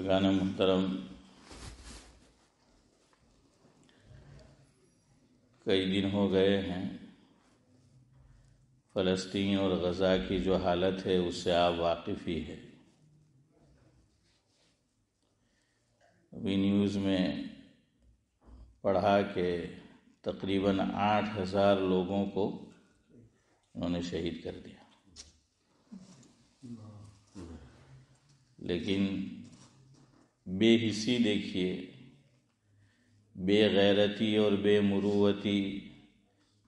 भक्तगान मुहतरम कई दिन हो गए हैं फ़लस्तीन और गज़ा की जो हालत है उससे आप वाकिफ़ ही है अभी न्यूज़ में पढ़ा के तकरीबन आठ हज़ार लोगों को उन्होंने शहीद कर दिया लेकिन बेहिसी देखिए बेगैरती और बेमुरुवती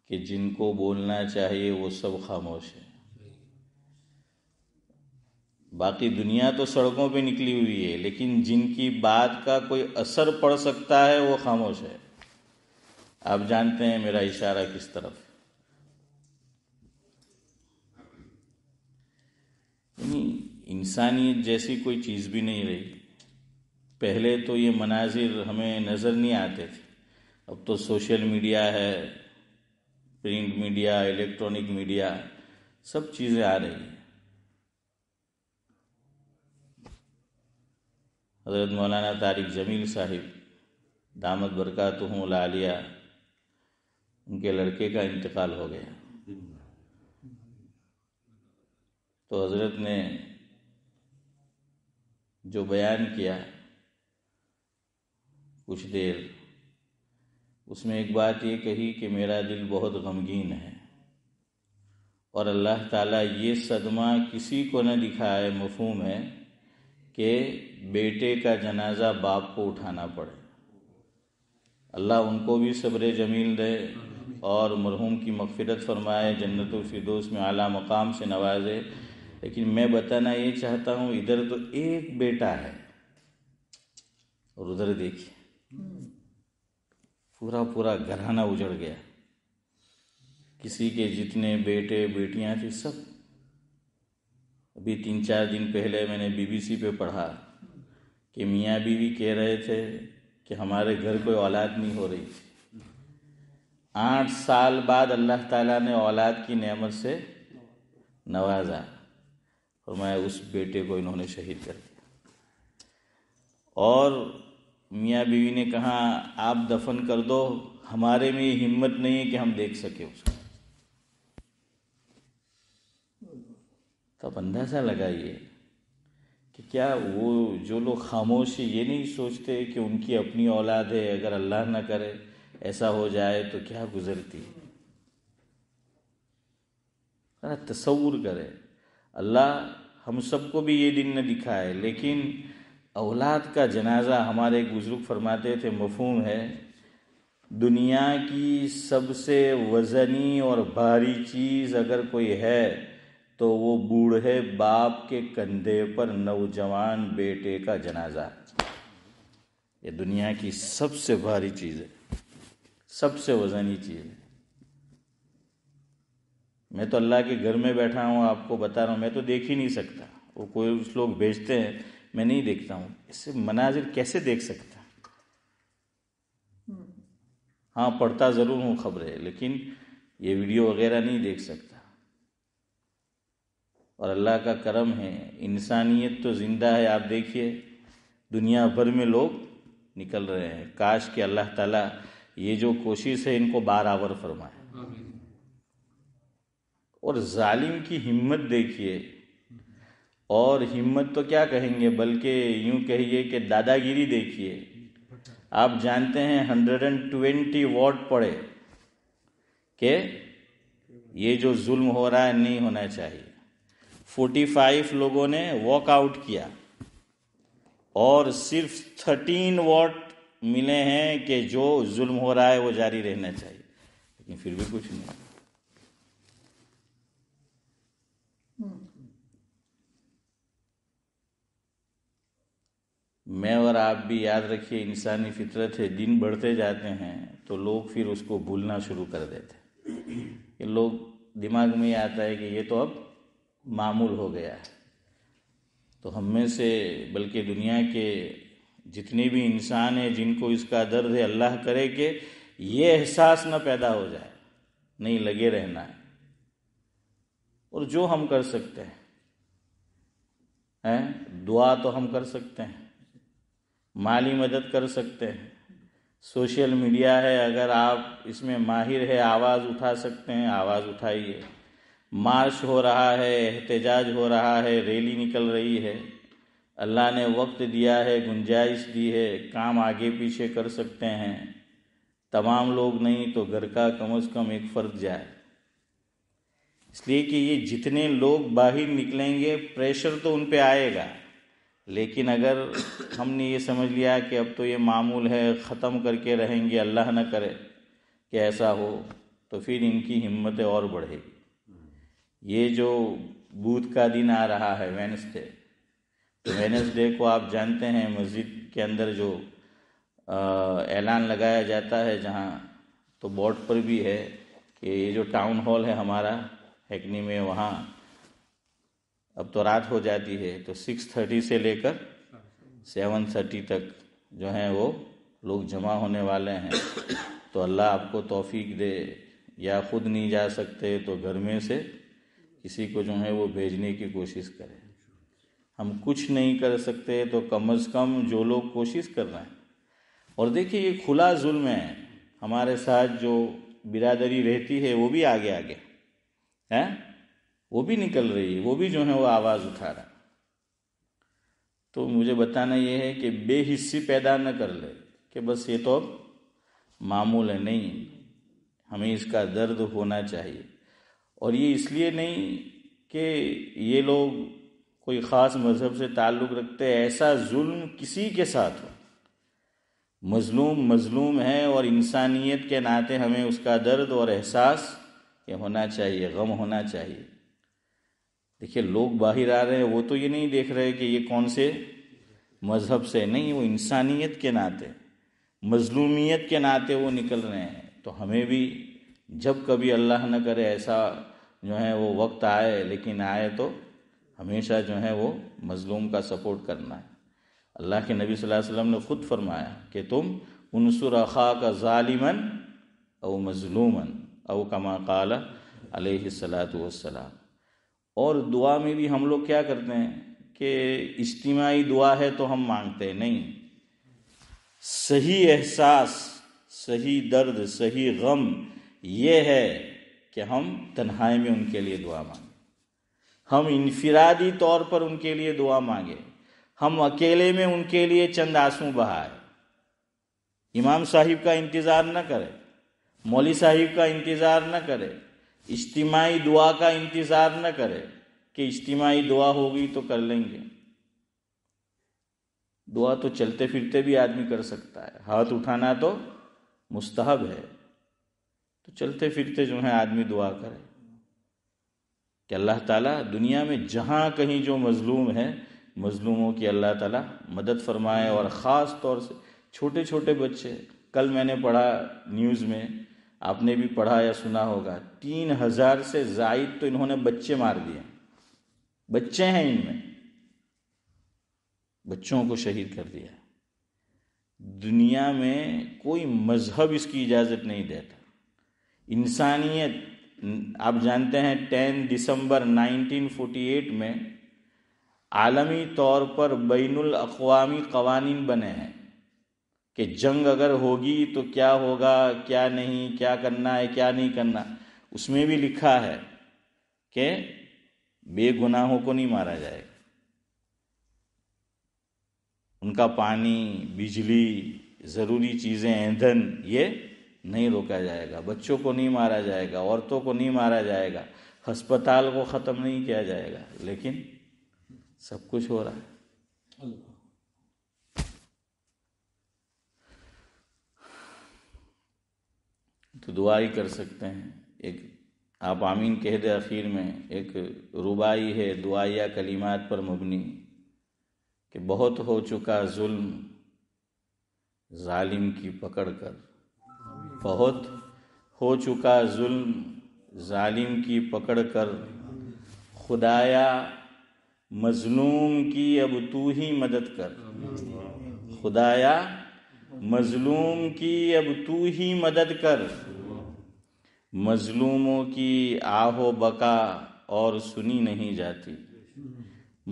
कि जिनको बोलना चाहिए वो सब खामोश है बाकी दुनिया तो सड़कों पे निकली हुई है लेकिन जिनकी बात का कोई असर पड़ सकता है वो खामोश है आप जानते हैं मेरा इशारा किस तरफ इंसानियत जैसी कोई चीज़ भी नहीं रही पहले तो ये मनाजिर हमें नज़र नहीं आते थे अब तो सोशल मीडिया है प्रिंट मीडिया इलेक्ट्रॉनिक मीडिया सब चीज़ें आ रही हैं हजरत मौलाना तारिक जमील साहिब दामद तो हूँ लालिया उनके लड़के का इंतकाल हो गया तो हजरत ने जो बयान किया कुछ देर उसमें एक बात ये कही कि मेरा दिल बहुत गमगीन है और अल्लाह ताला ये सदमा किसी को न दिखाए मफहम है कि बेटे का जनाजा बाप को उठाना पड़े अल्लाह उनको भी सब्र जमील दे और मरहूम की मगफरत फरमाए जन्नत फिरदोस में आला मकाम से नवाजे लेकिन मैं बताना ये चाहता हूँ इधर तो एक बेटा है और उधर देखिए पूरा पूरा घराना उजड़ गया किसी के जितने बेटे बेटियां थी सब अभी तीन चार दिन पहले मैंने बीबीसी पे पढ़ा कि मियाँ बीवी कह रहे थे कि हमारे घर कोई औलाद नहीं हो रही थी आठ साल बाद अल्लाह ताला ने औलाद की नेमत से नवाजा और मैं उस बेटे को इन्होंने शहीद कर दिया और मियाँ बीवी ने कहा आप दफन कर दो हमारे में ये हिम्मत नहीं है कि हम देख सके उसको तो आप अंदाज़ा लगाइए कि क्या वो जो लोग खामोश ये नहीं सोचते कि उनकी अपनी औलाद है अगर अल्लाह ना करे ऐसा हो जाए तो क्या गुजरती तस्वूर करे अल्लाह हम सबको भी ये दिन न दिखाए लेकिन औलाद का जनाजा हमारे एक बुज़ुर्ग फरमाते थे मफहूम है दुनिया की सबसे वज़नी और भारी चीज़ अगर कोई है तो वो बूढ़े बाप के कंधे पर नौजवान बेटे का जनाजा ये दुनिया की सबसे भारी चीज़ है सबसे वज़नी चीज़ है मैं तो अल्लाह के घर में बैठा हूँ आपको बता रहा हूँ मैं तो देख ही नहीं सकता वो कोई उस लोग भेजते हैं मैं नहीं देखता हूं इससे मनाजिर कैसे देख सकता हाँ पढ़ता ज़रूर खबर खबरें लेकिन ये वीडियो वगैरह नहीं देख सकता और अल्लाह का करम है इंसानियत तो ज़िंदा है आप देखिए दुनिया भर में लोग निकल रहे हैं काश कि अल्लाह ताला ये जो कोशिश है इनको बार आवर फरमाए और जालिम की हिम्मत देखिए और हिम्मत तो क्या कहेंगे बल्कि यूं कहिए कि दादागिरी देखिए आप जानते हैं हंड्रेड एंड ट्वेंटी वॉट पड़े के ये जो जुल्म हो रहा है नहीं होना चाहिए फोर्टी फाइव लोगों ने वॉकआउट किया और सिर्फ थर्टीन वॉट मिले हैं कि जो जुल्म हो रहा है वो जारी रहना चाहिए लेकिन फिर भी कुछ नहीं मैं और आप भी याद रखिए इंसानी फितरत है दिन बढ़ते जाते हैं तो लोग फिर उसको भूलना शुरू कर देते हैं लोग दिमाग में आता है कि ये तो अब मामूल हो गया है तो हम में से बल्कि दुनिया के जितने भी इंसान हैं जिनको इसका दर्द है अल्लाह करे कि ये एहसास न पैदा हो जाए नहीं लगे रहना है और जो हम कर सकते हैं हैं दुआ तो हम कर सकते हैं माली मदद कर सकते हैं सोशल मीडिया है अगर आप इसमें माहिर है आवाज़ उठा सकते हैं आवाज़ उठाइए मार्च हो रहा है एहतजाज हो रहा है रैली निकल रही है अल्लाह ने वक्त दिया है गुंजाइश दी है काम आगे पीछे कर सकते हैं तमाम लोग नहीं तो घर का कम से कम एक फ़र्द जाए इसलिए कि ये जितने लोग बाहर निकलेंगे प्रेशर तो उन पर आएगा लेकिन अगर हमने ये समझ लिया कि अब तो ये मामूल है ख़त्म करके रहेंगे अल्लाह न करे कि ऐसा हो तो फिर इनकी हिम्मत और बढ़ेगी ये जो बूथ का दिन आ रहा है वेनसडे तो वेनसडे को आप जानते हैं मस्जिद के अंदर जो ऐलान लगाया जाता है जहाँ तो बोर्ड पर भी है कि ये जो टाउन हॉल है हमारा हैकनी में वहाँ अब तो रात हो जाती है तो सिक्स थर्टी से लेकर सेवन थर्टी तक जो हैं वो लोग जमा होने वाले हैं तो अल्लाह आपको तौफीक दे या खुद नहीं जा सकते तो घर में से किसी को जो है वो भेजने की कोशिश करें हम कुछ नहीं कर सकते तो कम अज़ कम जो लोग कोशिश कर रहे हैं और देखिए ये खुला जुल्म है हमारे साथ जो बिरादरी रहती है वो भी आगे आगे हैं वो भी निकल रही है वो भी जो है वो आवाज़ उठा रहा तो मुझे बताना ये है कि बेहिस्सी पैदा न कर ले कि बस ये तो अब मामूल है नहीं हमें इसका दर्द होना चाहिए और ये इसलिए नहीं कि ये लोग कोई ख़ास मज़हब से ताल्लुक़ रखते ऐसा जुल्म किसी के साथ हो मजलूम मजलूम है और इंसानियत के नाते हमें उसका दर्द और एहसास ये होना चाहिए गम होना चाहिए देखिए लोग बाहर आ रहे हैं वो तो ये नहीं देख रहे कि ये कौन से मजहब से नहीं वो इंसानियत के नाते मजलूमियत के नाते वो निकल रहे हैं तो हमें भी जब कभी अल्लाह न करे ऐसा जो है वो वक्त आए लेकिन आए तो हमेशा जो है वो मज़लूम का सपोर्ट करना है अल्लाह के नबी सल्लल्लाहु अलैहि वसल्लम ने ख़ुद फरमाया कि तुम उनसुर अखा का ालिमन अव मज़लूमन अव कमा काला अलैहि सलात वसलाम और दुआ में भी हम लोग क्या करते हैं कि इज्तिमाही दुआ है तो हम मांगते हैं नहीं सही एहसास सही दर्द सही गम ये है कि हम तन्हाई में उनके लिए दुआ मांगे हम इनफरादी तौर पर उनके लिए दुआ मांगे हम अकेले में उनके लिए चंद आंसू बहाए इमाम साहिब का इंतज़ार न करें मौली साहिब का इंतज़ार न करें इज्तिमाही दुआ का इंतज़ार न करे कि इज्तिमाही दुआ होगी तो कर लेंगे दुआ तो चलते फिरते भी आदमी कर सकता है हाथ उठाना तो मुस्तहब है तो चलते फिरते जो है आदमी दुआ करे कि अल्लाह ताला दुनिया में जहाँ कहीं जो मज़लूम है मज़लूमों की अल्लाह ताला मदद फरमाए और ख़ास तौर से छोटे छोटे बच्चे कल मैंने पढ़ा न्यूज़ में आपने भी पढ़ा या सुना होगा तीन हजार से जायद तो इन्होंने बच्चे मार दिए बच्चे हैं इनमें बच्चों को शहीद कर दिया दुनिया में कोई मजहब इसकी इजाज़त नहीं देता इंसानियत आप जानते हैं टेन दिसंबर 1948 में आलमी तौर पर बैन अवी कवानीन बने हैं कि जंग अगर होगी तो क्या होगा क्या नहीं क्या करना है क्या नहीं करना उसमें भी लिखा है कि बेगुनाहों को नहीं मारा जाएगा उनका पानी बिजली ज़रूरी चीज़ें ईंधन ये नहीं रोका जाएगा बच्चों को नहीं मारा जाएगा औरतों को नहीं मारा जाएगा अस्पताल को ख़त्म नहीं किया जाएगा लेकिन सब कुछ हो रहा है तो दुआई कर सकते हैं एक आप आमीन कह दे आखिर में एक रुबाई है दुआया कलीमात पर मबनी कि बहुत हो चुका जुल्म जालिम की पकड़ कर बहुत हो चुका जुल्म जालिम की पकड़ कर खुदाया मजलूम की अब तू ही मदद कर खुदाया मजलूम की अब तू ही मदद कर मजलूमों की आहो बका और सुनी नहीं जाती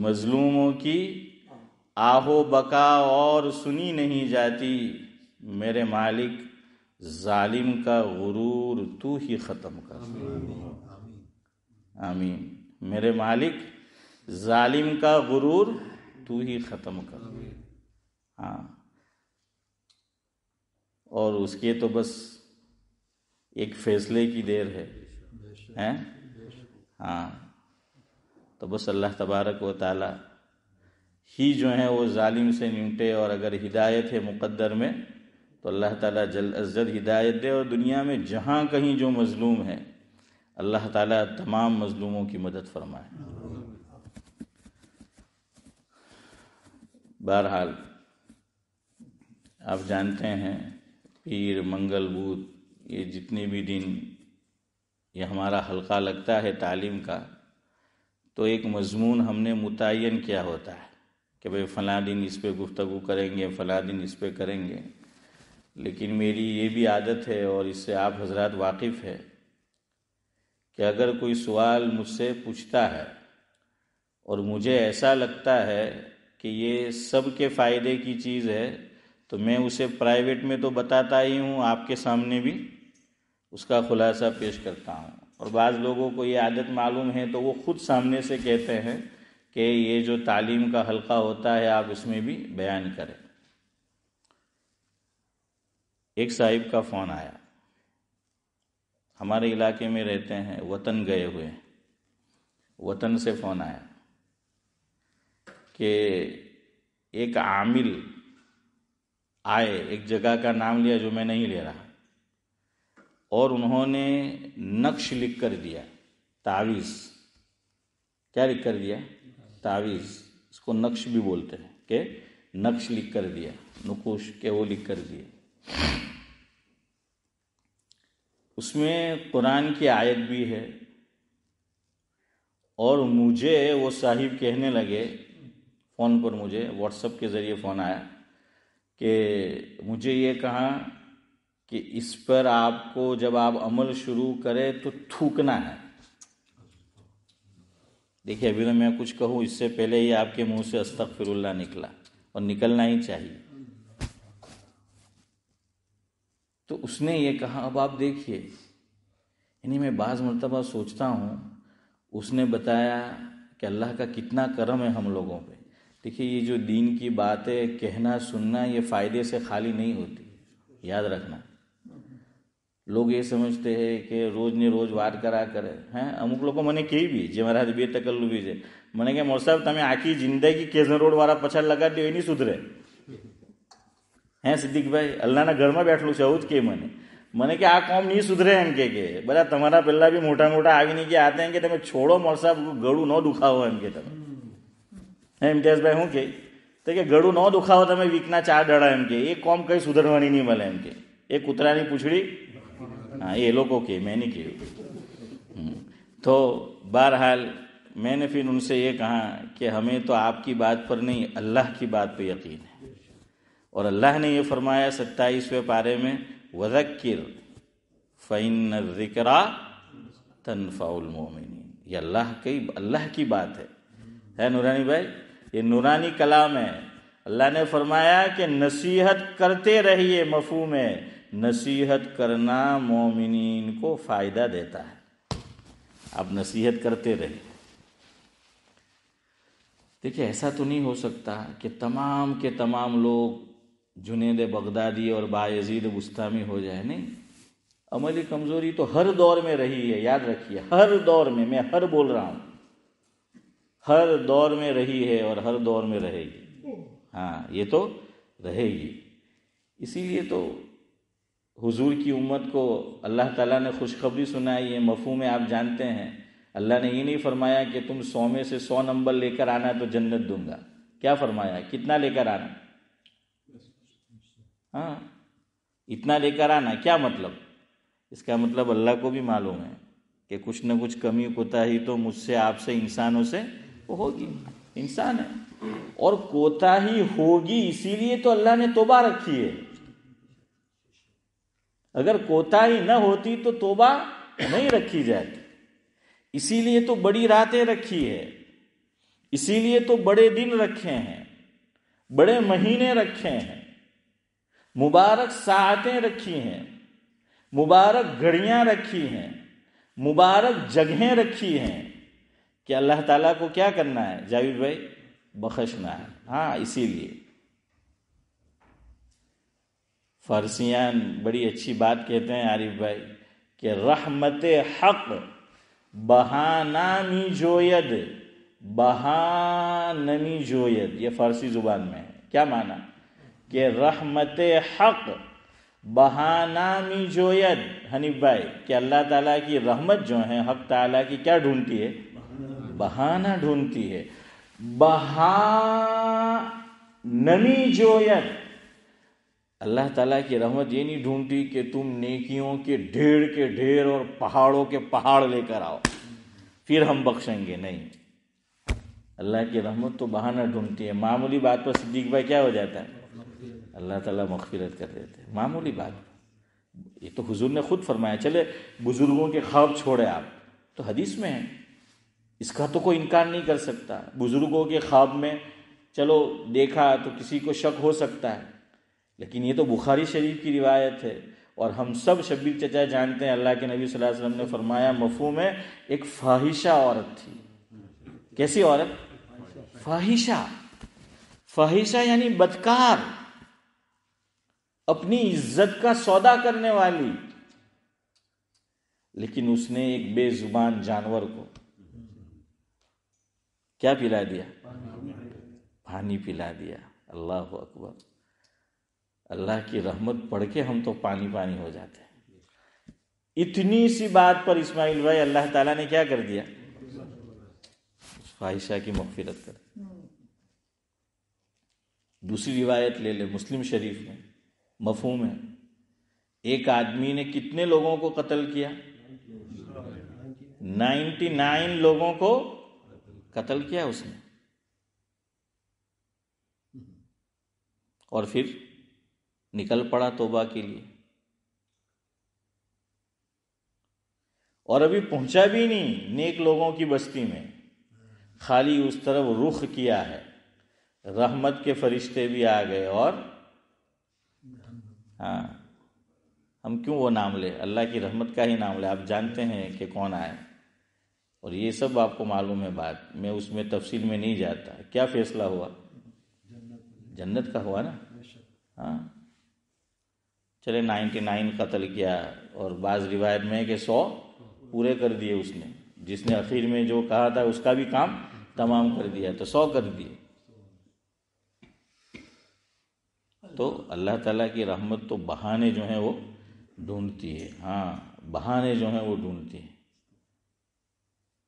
मजलूमों की आहो बका और सुनी नहीं जाती मेरे मालिक जालिम का गुरूर तू ही ख़त्म कर आमीन मेरे मालिक जालिम का गुरूर तू ही ख़त्म कर हाँ और उसके तो बस एक फैसले की देर है हैं हाँ तो बस अल्लाह तबारक व ताला ही जो है वो जालिम से निपटे और अगर हिदायत है मुकद्दर में तो अल्लाह ताला जल्द अज हिदायत दे और दुनिया में जहाँ कहीं जो मज़लूम है अल्लाह ताला तमाम मज़लूमों की मदद फरमाए बहरहाल आप जानते हैं पीर मंगल बूथ ये जितने भी दिन ये हमारा हल्का लगता है तालीम का तो एक मजमून हमने मुतन किया होता है कि भाई फ़लाँ दिन इस पर गुफ्तु करेंगे फ़लाँ दिन इस पर करेंगे लेकिन मेरी ये भी आदत है और इससे आप हजरत वाकिफ़ है कि अगर कोई सवाल मुझसे पूछता है और मुझे ऐसा लगता है कि ये सब के फ़ायदे की चीज़ है तो मैं उसे प्राइवेट में तो बताता ही हूँ आपके सामने भी उसका खुलासा पेश करता हूँ और बाज़ लोगों को ये आदत मालूम है तो वो खुद सामने से कहते हैं कि ये जो तालीम का हलका होता है आप इसमें भी बयान करें एक साहिब का फ़ोन आया हमारे इलाके में रहते हैं वतन गए हुए वतन से फ़ोन आया कि एक आमिल आए एक जगह का नाम लिया जो मैं नहीं ले रहा और उन्होंने नक्श लिख कर दिया तावीज़ क्या लिख कर दिया तावीज़ इसको नक्श भी बोलते हैं के नक्श लिख कर दिया नुकुश के वो लिख कर दिए उसमें कुरान की आयत भी है और मुझे वो साहिब कहने लगे फ़ोन पर मुझे व्हाट्सअप के ज़रिए फ़ोन आया कि मुझे ये कहा कि इस पर आपको जब आप अमल शुरू करें तो थूकना है देखिए अभी तो मैं कुछ कहूँ इससे पहले ही आपके मुंह से अस्तगफिरुल्लाह निकला और निकलना ही चाहिए तो उसने ये कहा अब आप देखिए यानी मैं बाज़ मरतबा सोचता हूँ उसने बताया कि अल्लाह का कितना करम है हम लोगों पे देखिए ये जो दीन की बात है कहना सुनना ये फायदे से खाली नहीं होती याद रखना लोग ये समझते हैं कि रोज ने रोज वार करा करे हैं अमुक लोगों मैंने कही भी जे महाराज बे तकल्लू भी मैंने कहा मोर साहब तमें आखी जिंदगी केजन रोड वाला पछाड़ लगा दियो नहीं सुधरे हैं सिद्दीक भाई अल्लाह ना घर में बैठ लू चाहू के मैंने मैंने कहा आ कौम नहीं सुधरे एम के बड़ा तुम्हारा पेला भी मोटा मोटा आगे नहीं कि आते हैं कि तुम्हें छोड़ो मोर साहब गड़ू न दुखाओ एम के तुम्हें એમકેશભાઈ શું કહે તો કે ગળું ન દુખાવો તમે વીકના ચાર દડા એમ કે એ कॉम कहीं सुधरवा नहीं મળે એમ કે એ કૂતરાની પૂછડી हाँ ये લોકો के મેં નહીં કહ્યું તો બહરહાલ मैंने फिर उनसे ये कहा कि हमें तो आपकी बात पर नहीं अल्लाह की बात पर यकीन है और अल्लाह ने ये फरमाया सत्ताईसवें पारे में वज़क्र फ़ैन ज़िक्रा तनफ़ाउल ये अल्लाह कई अल्लाह की बात है है नूरानी भाई ये नूरानी कलाम है अल्लाह ने फरमाया कि नसीहत करते रहिए मफू में नसीहत करना मोमिन को फ़ायदा देता है आप नसीहत करते रहिए देखिए ऐसा तो नहीं हो सकता कि तमाम के तमाम लोग जुनेद बगदादी और बायजीद बुस्तामी हो जाए नहीं अमली कमज़ोरी तो हर दौर में रही है याद रखिए हर दौर में मैं हर बोल रहा हूँ हर दौर में रही है और हर दौर में रहेगी हाँ ये तो रहेगी इसीलिए तो हुजूर की उम्मत को अल्लाह ताला ने खुशखबरी सुनाई है मफू में आप जानते हैं अल्लाह ने ये नहीं फरमाया कि तुम सौ में से सौ नंबर लेकर आना तो जन्नत दूंगा क्या फरमाया कितना लेकर आना हाँ इतना लेकर आना क्या मतलब इसका मतलब अल्लाह को भी मालूम है कि कुछ न कुछ कमी कोताही तो मुझसे आपसे इंसानों से वो होगी इंसान है और कोताही होगी इसीलिए तो अल्लाह ने तोबा रखी है अगर कोताही ना होती तो तोबा नहीं रखी जाती इसीलिए तो बड़ी रातें रखी है इसीलिए तो बड़े दिन रखे हैं बड़े महीने रखे हैं मुबारक साहतें रखी हैं मुबारक घड़ियां रखी हैं मुबारक जगहें रखी हैं कि अल्लाह ताला को क्या करना है जावेद भाई बखशना है हाँ इसीलिए फारसियान बड़ी अच्छी बात कहते हैं आरिफ भाई कि रहमत हक बहाना नी जोयद बहानी जोयद ये फारसी ज़ुबान में है क्या माना कि रहमत हक बहाना नी जोयद हनीफ भाई कि अल्लाह ताला की रहमत जो है हक ताला की क्या ढूंढती है बहाना ढूंढती है बहा नमी यद अल्लाह ताला की रहमत ये नहीं ढूंढती कि तुम नेकियों के ढेर के ढेर और पहाड़ों के पहाड़ लेकर आओ फिर हम बख्शेंगे नहीं अल्लाह की रहमत तो बहाना ढूंढती है मामूली बात पर सिद्दीक भाई क्या हो जाता है अल्लाह ताला मखफिरत कर देते हैं मामूली बात ये तो हुजूर ने खुद फरमाया चले बुज़ुर्गों के ख्वाब छोड़े आप तो हदीस में है इसका तो कोई इनकार नहीं कर सकता बुजुर्गों के ख्वाब में चलो देखा तो किसी को शक हो सकता है लेकिन ये तो बुखारी शरीफ की रिवायत है और हम सब शब्बीर चचा जानते हैं अल्लाह के नबी सल्लल्लाहु अलैहि वसल्लम ने फरमाया मफू में एक फाहिशा औरत थी कैसी औरत फाहिशा फाहिशा यानी बदकार अपनी इज्जत का सौदा करने वाली लेकिन उसने एक बेजुबान जानवर को क्या पिला दिया पानी पिला दिया अल्लाह अकबर अल्लाह की रहमत पढ़ के हम तो पानी पानी हो जाते हैं इतनी सी बात पर इस्माइल भाई अल्लाह ताला ने क्या कर दिया ख्वाहिशा की मफफरत कर दूसरी रिवायत ले ले मुस्लिम शरीफ में मफहूम है एक आदमी ने कितने लोगों को कत्ल किया नाइन्टी नाइन लोगों को कत्ल किया उसने और फिर निकल पड़ा तोबा के लिए और अभी पहुंचा भी नहीं नेक लोगों की बस्ती में खाली उस तरफ रुख किया है रहमत के फरिश्ते भी आ गए और हाँ हम क्यों वो नाम ले अल्लाह की रहमत का ही नाम ले आप जानते हैं कि कौन आए और ये सब आपको मालूम है बात मैं उसमें तफसील में नहीं जाता क्या फैसला हुआ जन्नत का हुआ ना हाँ चले नाइन्टी नाइन कत्ल किया और बाज रिवायत में कि सौ पूरे कर दिए उसने जिसने आखिर में जो कहा था उसका भी काम तमाम कर दिया तो सौ कर दिए तो अल्लाह ताला की रहमत तो बहाने जो है वो ढूंढती है हाँ बहाने जो है वो ढूंढती है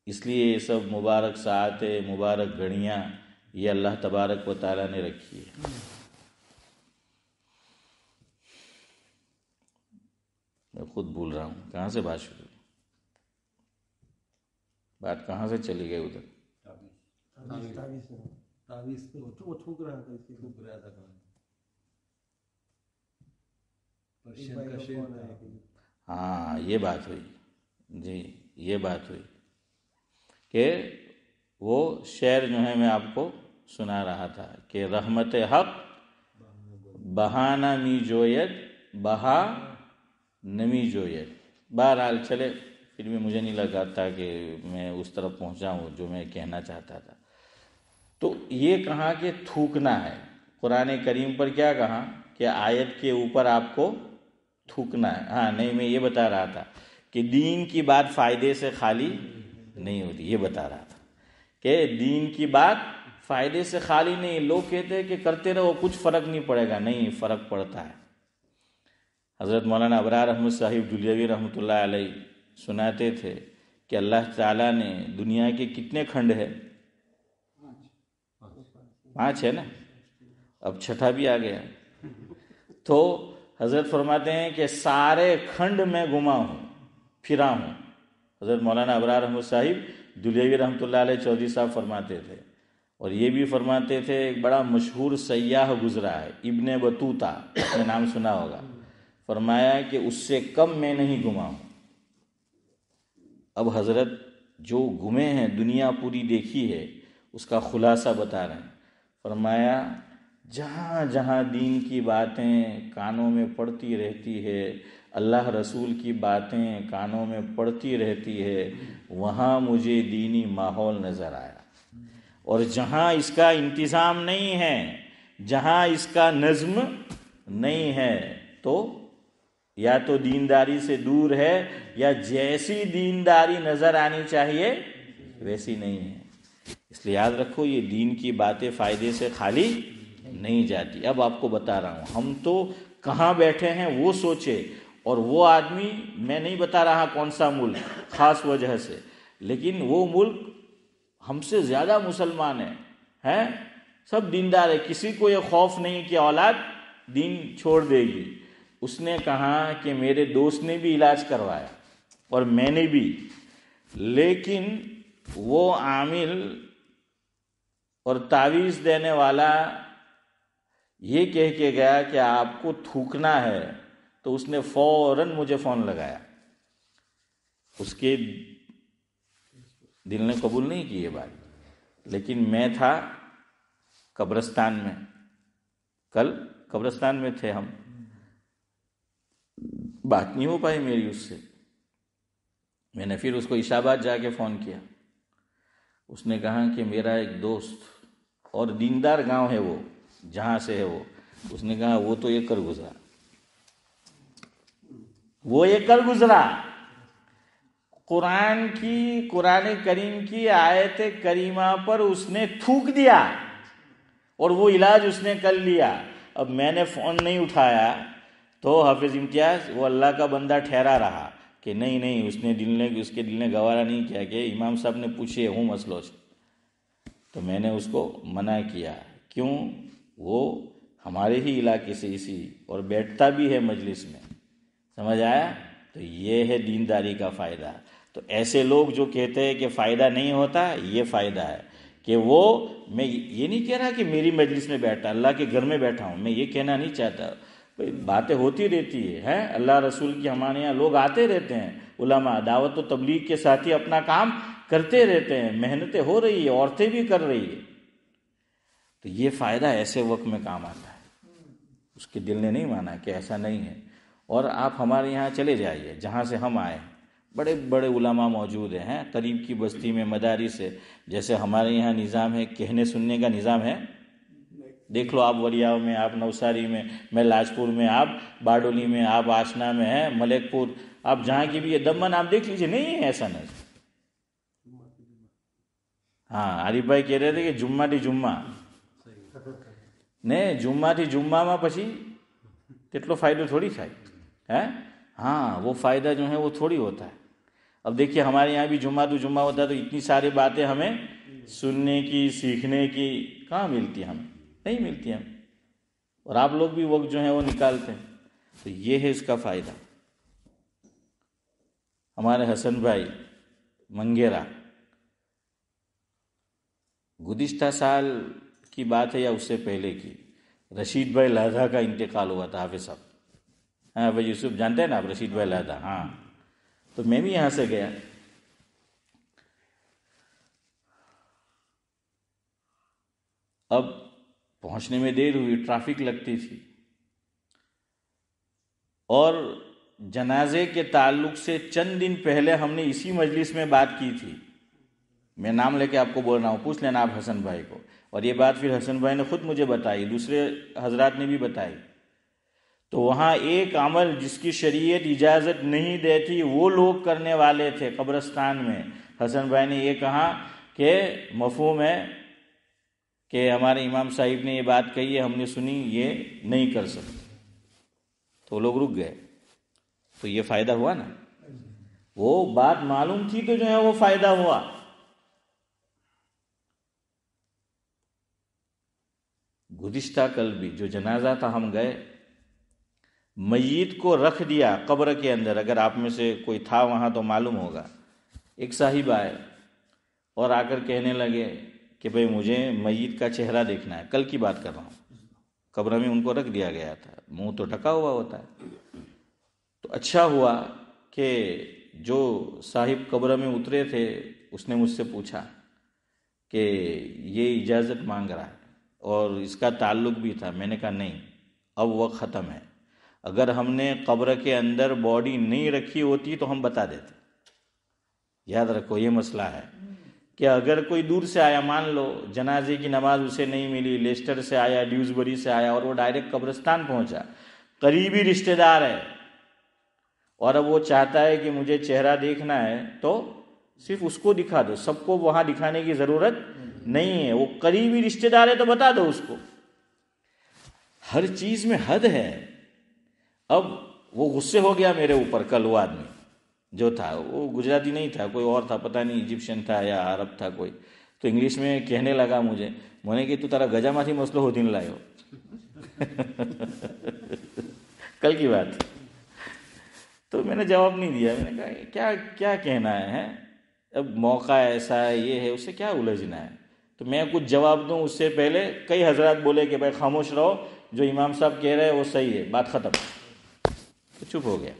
इसलिए ये सब मुबारक सात मुबारक घड़ियाँ ये अल्लाह तबारक व ताला ने रखी है मैं खुद भूल रहा हूँ कहाँ से बात शुरू बात कहाँ से चली गई उधर हाँ ये बात हुई जी ये बात हुई के वो शेर जो है मैं आपको सुना रहा था कि रहमत हक बहाना मी जोयद बहा नमी जोयद बहरहाल चले फिर भी मुझे नहीं लगा था कि मैं उस तरफ पहुंचा हूँ जो मैं कहना चाहता था तो ये कहा कि थूकना है कुरान करीम पर क्या कहा कि आयत के ऊपर आपको थूकना है हाँ नहीं मैं ये बता रहा था कि दीन की बात फ़ायदे से खाली नहीं होती ये बता रहा था कि दीन की बात फायदे से खाली नहीं लोग कहते हैं कि करते रहो कुछ फर्क नहीं पड़ेगा नहीं फर्क पड़ता है हज़रत मौलाना अबरार अहमद साहिब जुलियावी रहमत सुनाते थे कि अल्लाह ताला ने दुनिया के कितने खंड है पाँच है ना अब छठा भी आ गया तो हज़रत फरमाते हैं कि सारे खंड में घुमा हूँ फिरा हूँ हज़रत मौलाना अबरार अहमद साहिब दुलेवी रहमत चौधरी साहब फरमाते थे और ये भी फरमाते थे एक बड़ा मशहूर सयाह गुजरा है इब्न बतूता आपने नाम सुना होगा फरमाया कि उससे कम मैं नहीं घुमा हूँ अब हज़रत जो घुमे हैं दुनिया पूरी देखी है उसका खुलासा बता रहे हैं फरमाया जहाँ जहाँ दीन की बातें कानों में पड़ती रहती है अल्लाह रसूल की बातें कानों में पड़ती रहती है वहाँ मुझे दीनी माहौल नज़र आया और जहाँ इसका इंतज़ाम नहीं है जहाँ इसका नज़म नहीं है तो या तो दीनदारी से दूर है या जैसी दीनदारी नज़र आनी चाहिए वैसी नहीं है इसलिए याद रखो ये दीन की बातें फ़ायदे से खाली नहीं जाती अब आपको बता रहा हूँ हम तो कहाँ बैठे हैं वो सोचे और वो आदमी मैं नहीं बता रहा कौन सा मुल्क खास वजह से लेकिन वो मुल्क हमसे ज़्यादा मुसलमान है हैं सब दीनदार है किसी को ये खौफ नहीं कि औलाद दीन छोड़ देगी उसने कहा कि मेरे दोस्त ने भी इलाज करवाया और मैंने भी लेकिन वो आमिल और तावीज़ देने वाला ये कह के गया कि आपको थूकना है तो उसने फौरन मुझे फ़ोन लगाया उसके दिल ने कबूल नहीं की ये बात लेकिन मैं था कब्रस्तान में कल कब्रस्तान में थे हम बात नहीं हो पाई मेरी उससे मैंने फिर उसको इशाबाद जाके फ़ोन किया उसने कहा कि मेरा एक दोस्त और दीनदार गांव है वो जहाँ से है वो उसने कहा वो तो ये कर गुजरा वो ये कल गुजरा कुरान की कुरान करीम की आयत करीमा पर उसने थूक दिया और वो इलाज उसने कर लिया अब मैंने फ़ोन नहीं उठाया तो हाफिज़ इम्तियाज़ वो अल्लाह का बंदा ठहरा रहा कि नहीं नहीं उसने दिल ने उसके दिल ने गवारा नहीं किया कि इमाम साहब ने पूछे हूँ से तो मैंने उसको मना किया क्यों वो हमारे ही इलाके से इसी और बैठता भी है मजलिस में समझ आया तो ये है दीनदारी का फ़ायदा तो ऐसे लोग जो कहते हैं कि फ़ायदा नहीं होता ये फ़ायदा है कि वो मैं ये नहीं कह रहा कि मेरी मजलिस में बैठा अल्लाह के घर में बैठा हूँ मैं ये कहना नहीं चाहता बातें होती रहती है हैं अल्लाह रसूल की हमारे यहाँ लोग आते रहते हैं उलमा दावत व तबलीग के साथ ही अपना काम करते रहते हैं मेहनतें हो रही है औरतें भी कर रही है तो ये फ़ायदा ऐसे वक्त में काम आता है उसके दिल ने नहीं माना कि ऐसा नहीं है और आप हमारे यहाँ चले जाइए जहाँ से हम आए बड़े बड़े उलमा मौजूद हैं करीब की बस्ती में मदारी से जैसे हमारे यहाँ निज़ाम है कहने सुनने का निज़ाम है देख लो आप वरियाव में आप नवसारी में मैं लाजपुर में आप बारडोली में आप आसना में हैं मलेकपुर आप जहाँ की भी है दमन आप देख लीजिए नहीं है ऐसा नहीं हाँ आरिफ भाई कह रहे थे कि जुम्मा टी जुम्मा नहीं जुम्मा टी जुम्मा में पशी कितलो फायदो थोड़ी થાય है हाँ वो फ़ायदा जो है वो थोड़ी होता है अब देखिए हमारे यहाँ भी जुम्मा तो जुम्मा होता है तो इतनी सारी बातें हमें सुनने की सीखने की कहाँ मिलती है हमें नहीं मिलती हमें और आप लोग भी वक्त जो है वो निकालते हैं तो ये है इसका फ़ायदा हमारे हसन भाई मंगेरा गुजश्ता साल की बात है या उससे पहले की रशीद भाई लाधा का इंतकाल हुआ था हाफिज साहब हाँ भाई यूसुफ जानते हैं ना आप रशीद भाई लादा हाँ तो मैं भी यहाँ से गया अब पहुंचने में देर हुई ट्रैफिक लगती थी और जनाजे के ताल्लुक से चंद दिन पहले हमने इसी मजलिस में बात की थी मैं नाम लेके आपको बोल रहा हूँ पूछ लेना आप हसन भाई को और ये बात फिर हसन भाई ने खुद मुझे बताई दूसरे हजरात ने भी बताई तो वहां एक अमल जिसकी शरीयत इजाज़त नहीं देती वो लोग करने वाले थे कब्रस्तान में हसन भाई ने ये कहा कि मफहम है कि हमारे इमाम साहिब ने ये बात कही है हमने सुनी ये नहीं कर सकते तो लोग रुक गए तो ये फ़ायदा हुआ ना वो बात मालूम थी तो जो है वो फ़ायदा हुआ गुजिश्ता कल भी जो जनाजा था हम गए मयत को रख दिया कब्र के अंदर अगर आप में से कोई था वहाँ तो मालूम होगा एक साहिब आए और आकर कहने लगे कि भाई मुझे मयत का चेहरा देखना है कल की बात कर रहा हूँ कब्र में उनको रख दिया गया था मुंह तो ढका हुआ होता है तो अच्छा हुआ कि जो साहिब कब्र में उतरे थे उसने मुझसे पूछा कि ये इजाज़त मांग रहा है और इसका ताल्लुक भी था मैंने कहा नहीं अब वह ख़त्म है अगर हमने कब्र के अंदर बॉडी नहीं रखी होती तो हम बता देते याद रखो ये मसला है कि अगर कोई दूर से आया मान लो जनाजे की नमाज उसे नहीं मिली लेस्टर से आया ड्यूजबरी से आया और वो डायरेक्ट कब्रस्तान पहुंचा करीबी रिश्तेदार है और अब वो चाहता है कि मुझे चेहरा देखना है तो सिर्फ उसको दिखा दो सबको वहां दिखाने की जरूरत नहीं है वो करीबी रिश्तेदार है तो बता दो उसको हर चीज में हद है अब वो गुस्से हो गया मेरे ऊपर कल वो आदमी जो था वो गुजराती नहीं था कोई और था पता नहीं इजिप्शियन था या अरब था कोई तो इंग्लिश में कहने लगा मुझे तारा કીધું તારા मसलो મસલો શોધીને लाए कल की बात तो मैंने जवाब नहीं दिया मैंने कहा क्या क्या कहना है अब मौका ऐसा है ये है उसे क्या उलझना है तो मैं कुछ जवाब दूं उससे पहले कई हजरत बोले कि भाई खामोश रहो जो इमाम साहब कह रहे हैं वो सही है बात ख़त्म तो चुप हो गया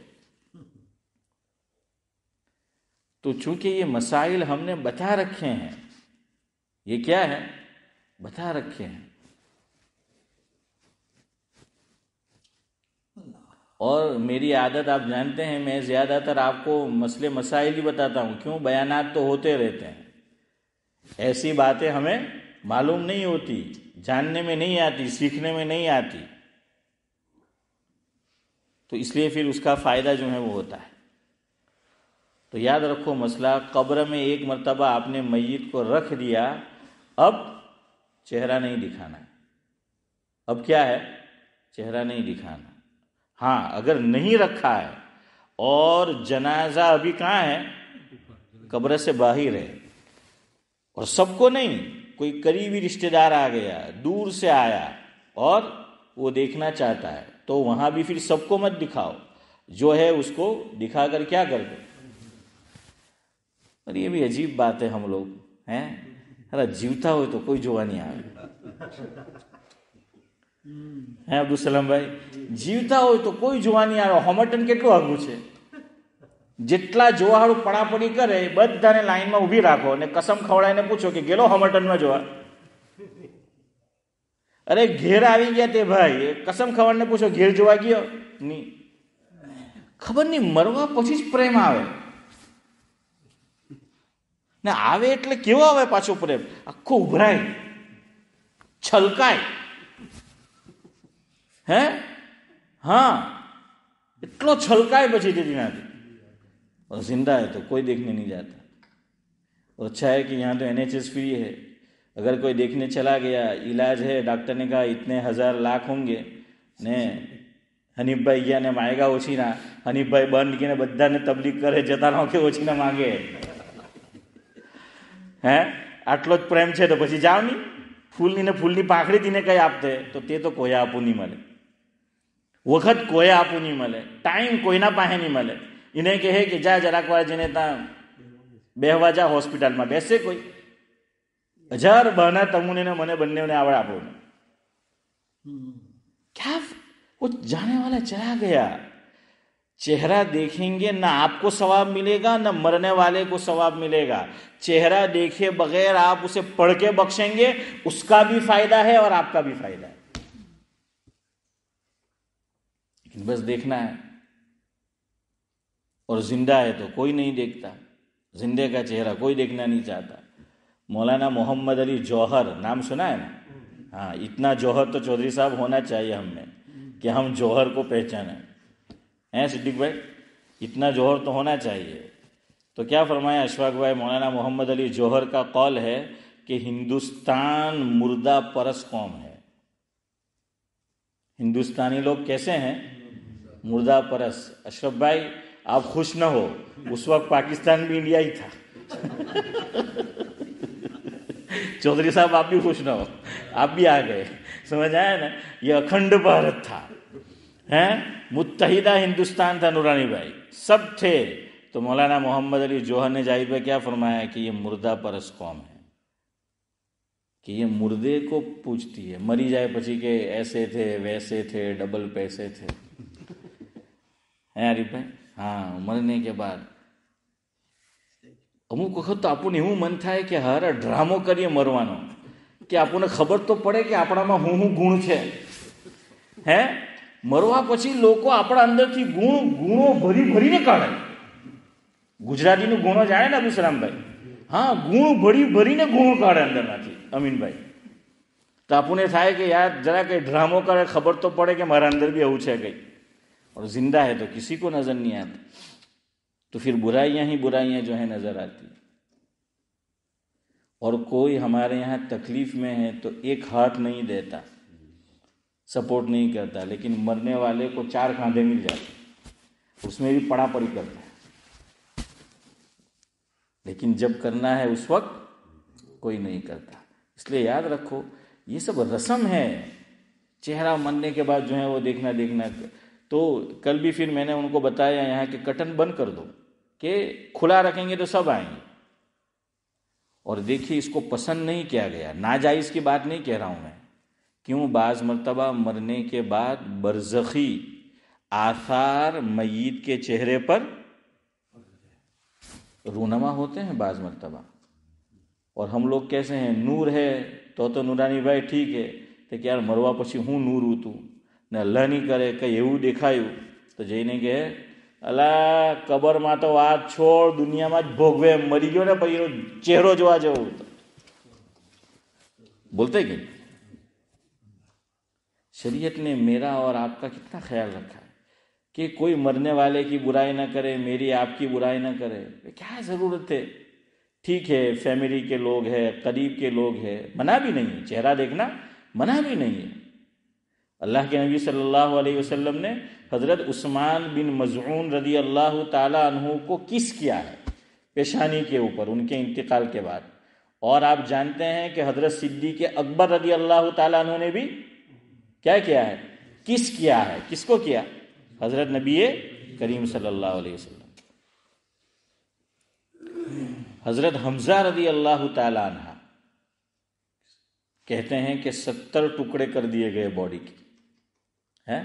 तो चूंकि ये मसाइल हमने बता रखे हैं ये क्या है बता रखे हैं और मेरी आदत आप जानते हैं मैं ज़्यादातर आपको मसले मसाइल ही बताता हूं क्यों बयानात तो होते रहते हैं ऐसी बातें हमें मालूम नहीं होती जानने में नहीं आती सीखने में नहीं आती तो इसलिए फिर उसका फ़ायदा जो है वो होता है तो याद रखो मसला कब्र में एक मरतबा आपने मैत को रख दिया अब चेहरा नहीं दिखाना है अब क्या है चेहरा नहीं दिखाना हाँ अगर नहीं रखा है और जनाजा अभी कहाँ है कब्र से बाहर है और सबको नहीं कोई करीबी रिश्तेदार आ गया दूर से आया और वो देखना चाहता है तो वहाँ भी फिर सबको मत दिखाओ जो है उसको दिखा कर क्या कर दो और ये भी अजीब बात है हम लोग हैं अरे जीवता हो तो कोई जोवा नहीं આવે હે અબ્દુલ સલામ ભાઈ જીવતા હોય તો કોઈ જોવા નહીં આવે હોમટન કેટલું આગું છે જેટલા જોવાળું પડાપડી કરે બધાને લાઈનમાં ઊભી રાખો અને કસમ ખવડાવીને પૂછો કે ગેલો હોમટનમાં જોવા અરે ઘેર આવી ગયા તે ભાઈ કસમ ખવાડને પૂછો ઘેર જોવા ગયો નહીં ખબર નહીં મરવા પછી જ પ્રેમ આવે ને આવે એટલે કેવો આવે પાછો પ્રેમ આખો ઉભરાય છલકાય હે હા એટલો છલકાય પછી તેનાથી જિંદા હે તો કોઈ દેખને નહીં જાતા ઓછા હે કે યહાં તો એનએચએસ ફ્રી હૈ અગર કોઈ દેખને ચલા ગયા इलाज है डॉक्टर કહા कहा હજાર લાખ હોંગે ને હનીફભાઈ ગયા ને માયગા ઓછીના હનીફભાઈ બંધ ગઈને બધાને તબલીક કરે જતા નો કે ઓછીના માંગે હે આટલો જ પ્રેમ છે તો પછી જાવ નહીં ફૂલની ને ફૂલની પાખડી દીને કઈ આપતે તો તે તો કોઈ આપું નહીં મળે વખત કોઈ આપું નહીં મળે ટાઈમ કોઈના પાસે નહીં મળે એને કહે કે જા જરાક વાર જેને ત્યાં બેહવા જા હોસ્પિટલમાં બેસે કોઈ હજાર બહાના તમુને ને મને બંનેને આવડ આપો क्या वो जाने वाला चला गया चेहरा देखेंगे ना आपको सवाब मिलेगा ना मरने वाले को सवाब मिलेगा चेहरा देखे बगैर आप उसे पढ़ के बख्शेंगे उसका भी फायदा है और आपका भी फायदा है लेकिन बस देखना है और जिंदा है तो कोई नहीं देखता जिंदे का चेहरा कोई देखना नहीं चाहता मौलाना मोहम्मद अली जौहर नाम सुना है ना हाँ इतना जौहर तो चौधरी साहब होना चाहिए हमें कि हम जौहर को पहचाने हैं सिद्दीक भाई इतना जौहर तो होना चाहिए तो क्या फरमाया अशफाक भाई मौलाना मोहम्मद अली जौहर का कौल है कि हिंदुस्तान मुर्दा परस कौम है हिंदुस्तानी लोग कैसे हैं मुर्दा परस अशरफ भाई आप खुश ना हो उस वक्त पाकिस्तान भी इंडिया ही था चौधरी साहब आप भी खुश ना हो आप भी आ गए समझ आया ना ये अखंड भारत था है मुतहिदा हिंदुस्तान था नूरानी भाई सब थे तो मौलाना मोहम्मद अली जोहर ने जाहिर पर क्या फरमाया कि ये मुर्दा परस कौम है कि ये मुर्दे को पूछती है मरी जाए पची के ऐसे थे वैसे थे डबल पैसे थे हैं अरिफ भाई हाँ मरने के बाद અમુક વખત તો આપણને એવું મન થાય કે હર ડ્રામો કરીએ મરવાનો કે આપણને ખબર તો પડે કે આપણામાં હું હું ગુણ છે હે મરવા પછી લોકો આપણા અંદરથી ગુણ ગુણો ભરી ભરીને કાઢે ગુજરાતીનું ગુણો જાણે ને અભિશ્રામભાઈ હા ગુણ ભરી ભરીને ગુણો કાઢે અંદરમાંથી અમીનભાઈ તો આપણને થાય કે યાર જરા કંઈ ડ્રામો કરે ખબર તો પડે કે મારા અંદર બી આવું છે કંઈ પણ જિંદા હે તો કિસી કો નજર નહીં આતી तो फिर बुराइयां ही बुराइयां जो है नज़र आती और कोई हमारे यहां तकलीफ़ में है तो एक हाथ नहीं देता सपोर्ट नहीं करता लेकिन मरने वाले को चार कांधे मिल जाते उसमें भी पड़ा पड़ी करता है लेकिन जब करना है उस वक्त कोई नहीं करता इसलिए याद रखो ये सब रसम है चेहरा मरने के बाद जो है वो देखना देखना तो कल भी फिर मैंने उनको बताया यहाँ कि कटन बंद कर दो कि खुला रखेंगे तो सब आएंगे और देखिए इसको पसंद नहीं किया गया नाजायज़ की बात नहीं कह रहा हूं मैं क्यों बाज़ मरतबा मरने के बाद बरजखी आसार मयीत के चेहरे पर रूनमा होते हैं बाज़ मरतबा और हम लोग कैसे हैं नूर है तो तो नूरानी भाई ठीक है तो यार मरवा पशी પછી नूर નૂર तू ને नहीं करे कहीं एवं देखायू तो તો જઈને કહે અલા कबर તો तो છોડ छोड़ दुनिया में મરી मरी ને પછી એનો ચહેરો જોવા જવું बोलते कि शरीय ने मेरा और आपका कितना ख्याल रखा कि कोई मरने वाले की बुराई ना करे मेरी आपकी बुराई ना करे क्या ज़रूरत है ठीक है फैमिली के लोग हैं करीब के लोग हैं मना भी नहीं है चेहरा देखना मना भी नहीं है अल्लाह के नबी सल्लल्लाहु अलैहि वसल्लम ने हज़रत उस्मान बिन मज़ून रदी अल्लाह तु को किस किया है पेशानी के ऊपर उनके इंतकाल के बाद और आप जानते हैं कि हज़रत सिद्दी के अकबर रदी अल्लाह तु ने भी क्या किया है किस किया है किसको किया हज़रत नबी करीम सल्लल्लाहु अलैहि वसल्लम हज़रत हमज़ा रदी अल्लाह तह कहते हैं कि सत्तर टुकड़े कर दिए गए बॉडी के है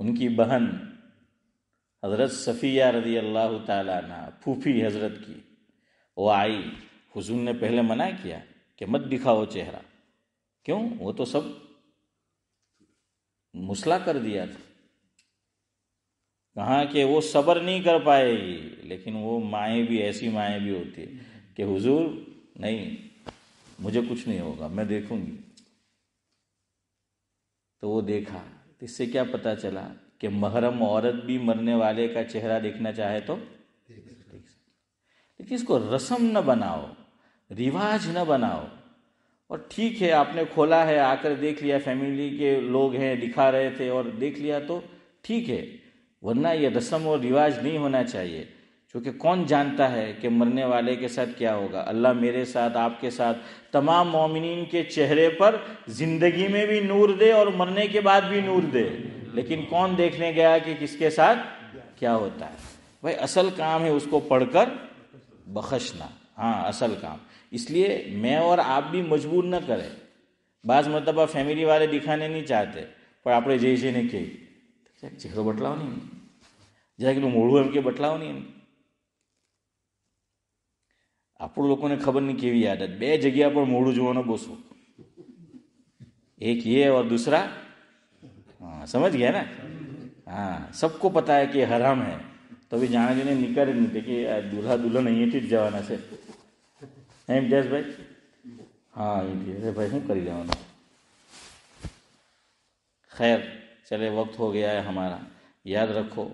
उनकी बहन हज़रत सफ़िया रदी अल्लाह तूफी फूफी हज़रत की वो आई हुजूर ने पहले मना किया कि मत दिखाओ चेहरा क्यों वो तो सब मुसला कर दिया था कहा कि वो सब्र नहीं कर पाएगी लेकिन वो माएँ भी ऐसी माएँ भी होती है कि हुजूर नहीं मुझे कुछ नहीं होगा मैं देखूंगी तो वो देखा तो इससे क्या पता चला कि महरम औरत भी मरने वाले का चेहरा देखना चाहे तो लेकिन इसको रस्म न बनाओ रिवाज न बनाओ और ठीक है आपने खोला है आकर देख लिया फैमिली के लोग हैं दिखा रहे थे और देख लिया तो ठीक है वरना ये रस्म और रिवाज नहीं होना चाहिए क्योंकि कौन जानता है कि मरने वाले के साथ क्या होगा अल्लाह मेरे साथ आपके साथ तमाम मोमिन के चेहरे पर ज़िंदगी में भी नूर दे और मरने के बाद भी नूर दे लेकिन कौन देखने गया कि किसके साथ क्या होता है भाई असल काम है उसको पढ़कर बखशना हाँ असल काम इसलिए मैं और आप भी मजबूर न करें बाज मरतबा फैमिली वाले दिखाने नहीं चाहते पर आप जय છે ने कही चेहरा બટલાવો नहीं जैसे कि मोड़ू एम के બટલાવો नहीं આપણું લોકોને ખબર નહીં કેવી આદત બે જગ્યા પર મોડું જોવાનો બોસો एक ये और दूसरा हाँ समझ गया ना हाँ सबको पता है कि हराम है તો બી જાણે જોઈને નીકળે જ નહીં કે આ દુલ્હા દુલ્હન અહીંયાથી જ જવાના છે એમ જયેશભાઈ હા અહીંથી અરે ભાઈ શું કરી લેવાનું खैर चले वक्त हो गया है हमारा याद रखो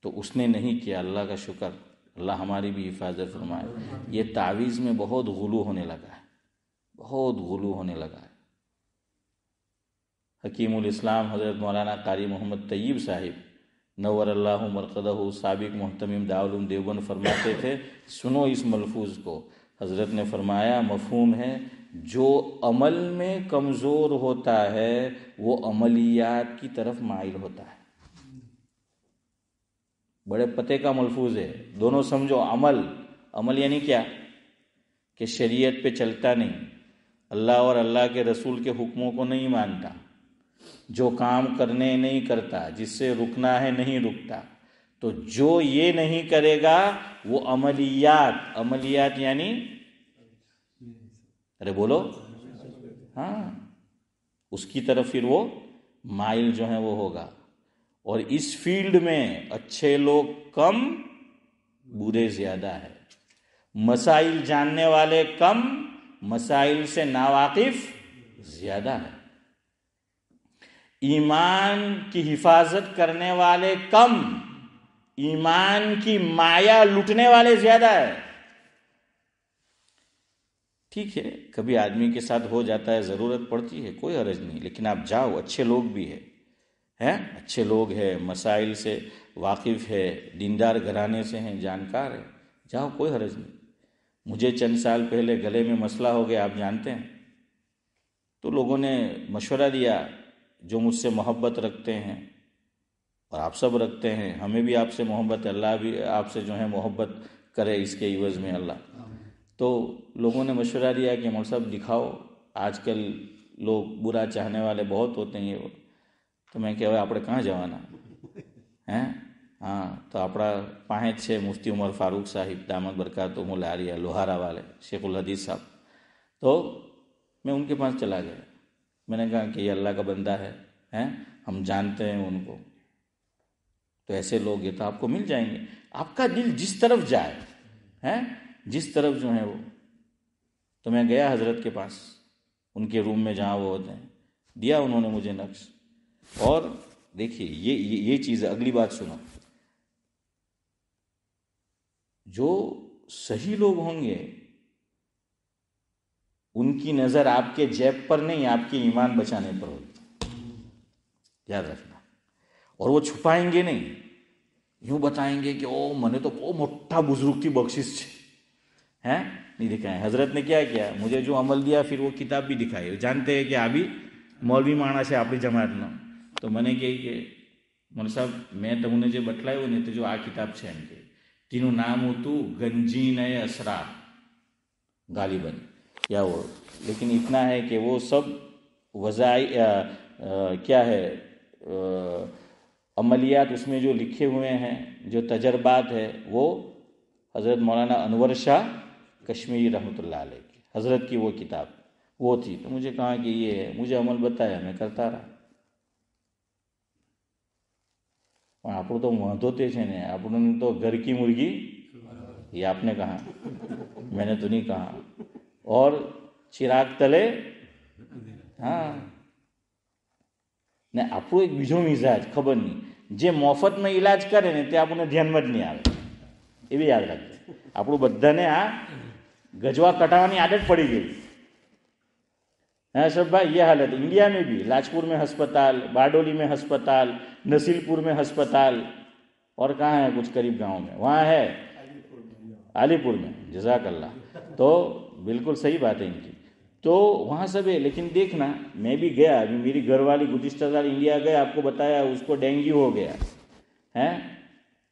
तो उसने नहीं किया अल्लाह का शुक्र अल्लाह हमारी भी हिफाजत फरमाए ये तावीज़ में बहुत गुलू होने लगा है बहुत गुलू होने लगा है हकीमुल इस्लाम हज़रत मौलाना कारी मोहम्मद तैयब साहिब नवर अल्लाह मरकदह सबक महतम दाउलम देवबंद फरमाते थे सुनो इस मलफूज को हज़रत ने फरमाया मफहूम है जो अमल में कमज़ोर होता है वो अमलियात की तरफ माइल होता है बड़े पते का मलफूज है दोनों समझो अमल अमल यानी क्या कि शरीयत पे चलता नहीं अल्लाह और अल्लाह के रसूल के हुक्मों को नहीं मानता जो काम करने नहीं करता जिससे रुकना है नहीं रुकता तो जो ये नहीं करेगा वो अमलियात अमलियात यानी अरे बोलो हाँ उसकी तरफ फिर वो माइल जो है वो होगा और इस फील्ड में अच्छे लोग कम बुरे ज्यादा है मसाइल जानने वाले कम मसाइल से नावाकिफ ज्यादा है ईमान की हिफाजत करने वाले कम ईमान की माया लूटने वाले ज्यादा है ठीक है कभी आदमी के साथ हो जाता है ज़रूरत पड़ती है कोई हरज नहीं लेकिन आप जाओ अच्छे लोग भी है हैं अच्छे लोग हैं मसाइल से वाकिफ़ है दीनदार घराने से हैं जानकार है जाओ कोई हरज नहीं मुझे चंद साल पहले गले में मसला हो गया आप जानते हैं तो लोगों ने मशवरा दिया जो मुझसे मोहब्बत रखते हैं और आप सब रखते हैं हमें भी आपसे मोहब्बत है अल्लाह भी आपसे जो है मोहब्बत करे इसके इवज़ में अल्लाह तो लोगों ने मशवरा दिया कि मौल साहब दिखाओ आजकल लोग बुरा चाहने वाले बहुत होते हैं ये તો મેં કે હવે આપણે ક્યાં જવાના હે હા તો આપણા પાસે જ છે મુફ્તી ઉમર ફારૂક સાહિબ દામદ બરકાતો लोहारा वाले વાले शेखुल हदीस साहब तो मैं उनके पास चला गया मैंने कहा कि ये अल्लाह का बंदा है हैं हम जानते हैं उनको तो ऐसे लोग ये तो आपको मिल जाएंगे आपका दिल जिस तरफ जाए हैं जिस तरफ जो है वो तो मैं गया हजरत के पास उनके रूम में जहाँ वो होते हैं दिया उन्होंने मुझे नक्श और देखिए ये ये, ये चीज़ है अगली बात सुनो जो सही लोग होंगे उनकी नज़र आपके जैब पर नहीं आपके ईमान बचाने पर होगी याद रखना और वो छुपाएंगे नहीं यूं बताएंगे कि ओ मैंने तो बहुत मोटा बुजुर्ग की बख्शिश है नहीं दिखाए हजरत ने क्या किया मुझे जो अमल दिया फिर वो किताब भी दिखाई जानते हैं कि अभी मौलवी माणा से आपकी जमात ना तो मैंने कही કે મને साहब मैं તમને જે બટલાવ્યું ને તે જો આ કિતાબ છે એમ કે તેનું નામ હતું ગંજીનય અસરાર ગાલિબન क्या वो लेकिन इतना है कि वो सब वजाई क्या है अमलियात उसमें जो लिखे हुए हैं जो तजर्बात है वो हज़रत मौलाना अनवर शाह कश्मीरी रहमतुल्लाह अलैह की हज़रत की वो किताब वो थी तो मुझे कहा कि ये है मुझे अमल बताया मैं करता रहा પણ આપણો તો વાંધો તે છે ને આપણને તો ઘર કી મુર્ગી ये આપને કહા મેને તો નહીં કહા ઓર ચિરાગ તલે હા ને આપણો એક બીજો મિઝાજ ખબર નહીં જે મફતમાં ઈલાજ કરે ને તે આપણને ધ્યાનમાં જ નહીં આવે એ બી યાદ રાખજો આપણું બધાને આ ગજવા કટાવાની આદત પડી ગઈ अशरफ भाई ये हालत इंडिया में भी लाजपुर में अस्पताल बाडोली में अस्पताल नसीलपुर में अस्पताल और कहाँ है कुछ करीब गाँव में वहाँ है अलीपुर में जजाकल्ला तो बिल्कुल सही बात है इनकी तो वहाँ सब है लेकिन देखना मैं भी गया अभी मेरी घर वाली साल इंडिया गए आपको बताया उसको डेंगू हो गया है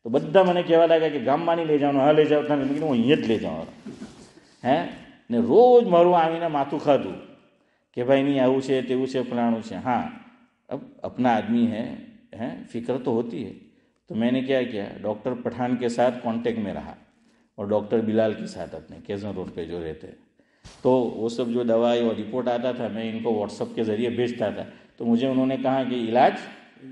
तो बद्दा मैंने कहवा लगा कि गाम ले जाओ हाँ ले जाओ था लेकिन वो હું ले जाओ है ने रोज मरू आमी ने माथू खा दू कि भाई नहीं आऊ से તેવું से फलाणू से हाँ अब अपना आदमी है हैं फिक्र तो होती है तो मैंने क्या किया डॉक्टर पठान के साथ कांटेक्ट में रहा और डॉक्टर बिलाल के साथ अपने केजन रोड पे जो रहते हैं तो वो सब जो दवाई और रिपोर्ट आता था मैं इनको व्हाट्सअप के ज़रिए भेजता था तो मुझे उन्होंने कहा कि इलाज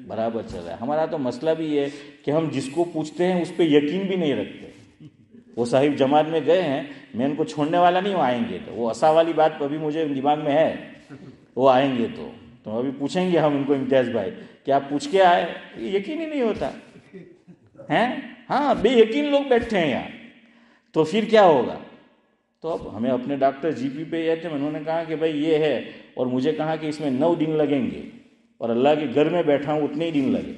बराबर चल रहा है हमारा तो मसला भी है कि हम जिसको पूछते हैं उस पर यकीन भी नहीं रखते वो साहिब जमात में गए हैं मैं उनको छोड़ने वाला नहीं हूँ आएंगे तो वो असा वाली बात अभी मुझे दिमाग में है वो आएंगे तो तो अभी पूछेंगे हम उनको इम्तियाज भाई कि आप पूछ के आए यकीन ही नहीं होता है हाँ बेयकीन लोग बैठे हैं यहाँ तो फिर क्या होगा तो अब हमें अपने डॉक्टर जीपी पे गए थे उन्होंने कहा कि भाई ये है और मुझे कहा कि इसमें नौ दिन लगेंगे और अल्लाह के घर में बैठा हूँ उतने ही दिन लगे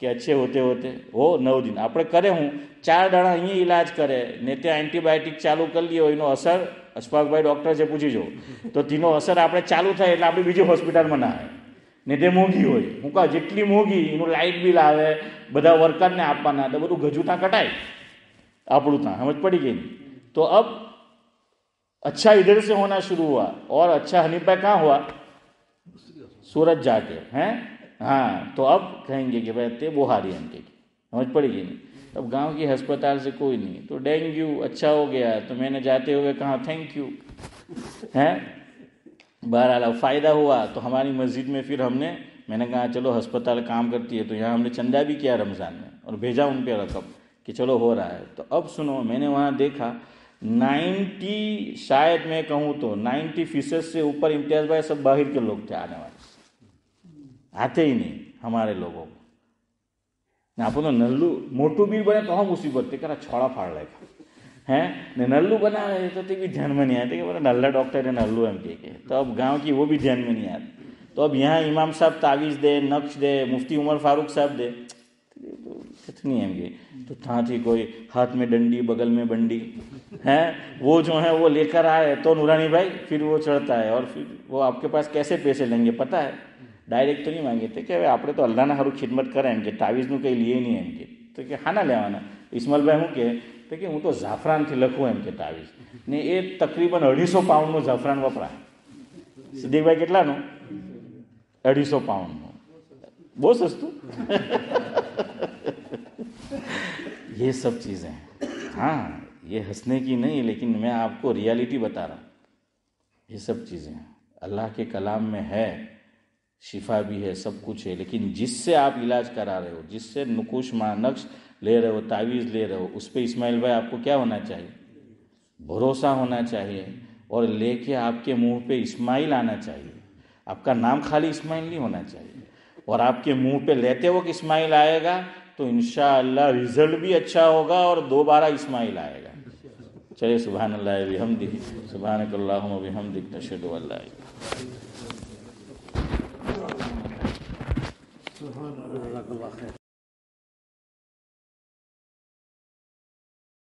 कि अच्छे होते होते हो नौ दिन आप करे हूँ चार દાડા ये इलाज करे ને एंटीबायोटिक चालू कर लिए લઈએ એનો સ્પાક ભાઈ ડોક્ટર જે પૂછી જો તો ટીનો અસર આપણે ચાલુ થાય એટલે આપણે બીજો હોસ્પિટલ માં ના ને દે મોગી હોય ઉકા જેટલી મોગી એનો લાઈટ બિલ આવે બધા વર્કરને આપવાના તો બધું ગજુઠા કટાય આપળું તા સમજ પડી ગઈ તો અબ અચ્છા ઇધર સે હોના શરુ ہوا ઓર અચ્છા હની પર કા ہوا સુરત જાકે હે હા તો અબ કહેંગે કે બેતે બહારી アン કે સમજ પડી ગઈ अब गांव के अस्पताल से कोई नहीं तो डेंगू अच्छा हो गया तो मैंने जाते हुए कहा थैंक यू हैं बहरहाल फ़ायदा हुआ तो हमारी मस्जिद में फिर हमने मैंने कहा चलो अस्पताल काम करती है तो यहाँ हमने चंदा भी किया रमज़ान में और भेजा उन पर रकम कि चलो हो रहा है तो अब सुनो मैंने वहाँ देखा नाइन्टी शायद मैं कहूँ तो नाइन्टी फीसद से ऊपर इम्तियाज़ भाई सब बाहर के लोग थे आने वाले आते ही नहीं हमारे लोगों को नल्लू मोटू મોટું बने तो हम उसी તે કરા छोड़ा फाड़ લાગ્યા हैं ने नल्लू बना रहे तो भी ध्यान में नहीं आते कि बोला नल्ला डॉक्टर है नल्लू एम के के तो अब गांव की वो भी ध्यान में नहीं आते तो अब यहाँ इमाम साहब तावीज़ दे नक्श दे मुफ्ती उमर फारूक साहब दे तो कितनी एम के तो था थी कोई हाथ में डंडी बगल में बंडी है वो जो है वो लेकर आए तो नूरानी भाई फिर वो चढ़ता है और फिर वो आपके पास कैसे पैसे लेंगे पता है ડાયરેક્ટ તો નહીં માંગીએ તો કે હવે આપણે તો અલ્લાહના સારું ખિદમત કરે એમ કે તાવીઝનું કંઈ લઈએ નહીં એમ કે તો કે હાના લેવાના ઇસ્માલભાઈ શું કહે તો કે હું તો જાફરાનથી લખું એમ કે તાવીઝ ને એ તકરીબન અઢીસો પાઉન્ડનું જાફરાન વપરાય સિદ્દીકભાઈ કેટલાનું અઢીસો પાઉન્ડનું બહુ સસ્તું ये सब चीज़ें हाँ ये हंसने की नहीं लेकिन मैं आपको रियलिटी बता रहा हूँ ये सब चीज़ें अल्लाह के कलाम में है शिफा भी है सब कुछ है लेकिन जिससे आप इलाज करा रहे हो जिससे नुकुश मानक्श ले रहे हो तावीज़ ले रहे हो उस पर इस्माइल भाई आपको क्या होना चाहिए भरोसा होना चाहिए और लेके आपके मुंह पे इस्माइल आना चाहिए आपका नाम खाली इस्माइल नहीं होना चाहिए और आपके मुंह पे लेते वक्त इस्माइल आएगा तो इन रिजल्ट भी अच्छा होगा और दोबारा इस्माइल आएगा चलिए सुबह अल्लाह भी हम दिख सुबह अल्लाह भी हम दिख नशद سبحان الله جزاك الله خير